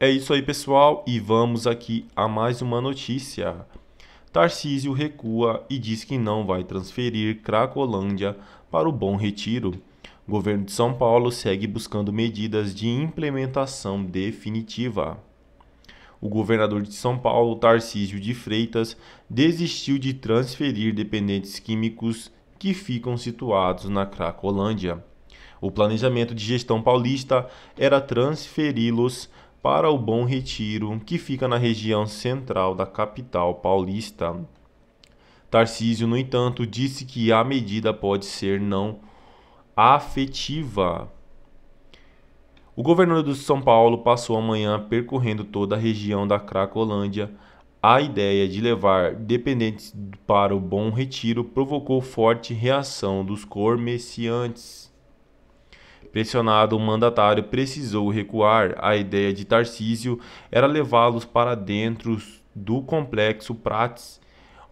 É isso aí, pessoal, e vamos aqui a mais uma notícia. Tarcísio recua e diz que não vai transferir Cracolândia para o Bom Retiro. O governo de São Paulo segue buscando medidas de implementação definitiva. O governador de São Paulo, Tarcísio de Freitas, desistiu de transferir dependentes químicos que ficam situados na Cracolândia. O planejamento de gestão paulista era transferi-los para o Bom Retiro, que fica na região central da capital paulista. Tarcísio, no entanto, disse que a medida pode ser não afetiva. O governador de São Paulo passou a manhã percorrendo toda a região da Cracolândia. A ideia de levar dependentes para o Bom Retiro provocou forte reação dos comerciantes. Pressionado, o mandatário precisou recuar. A ideia de Tarcísio era levá-los para dentro do complexo Prates,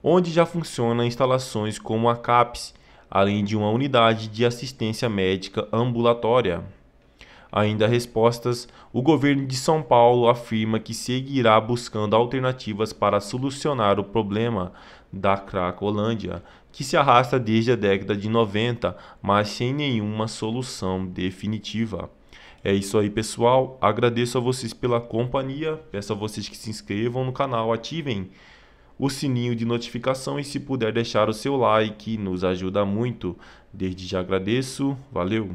onde já funcionam instalações como a CAPS, além de uma unidade de assistência médica ambulatória. Ainda respostas, o governo de São Paulo afirma que seguirá buscando alternativas para solucionar o problema da Cracolândia, que se arrasta desde a década de 90, mas sem nenhuma solução definitiva. É isso aí, pessoal. Agradeço a vocês pela companhia. Peço a vocês que se inscrevam no canal, ativem o sininho de notificação e se puder deixar o seu like, nos ajuda muito. Desde já agradeço. Valeu.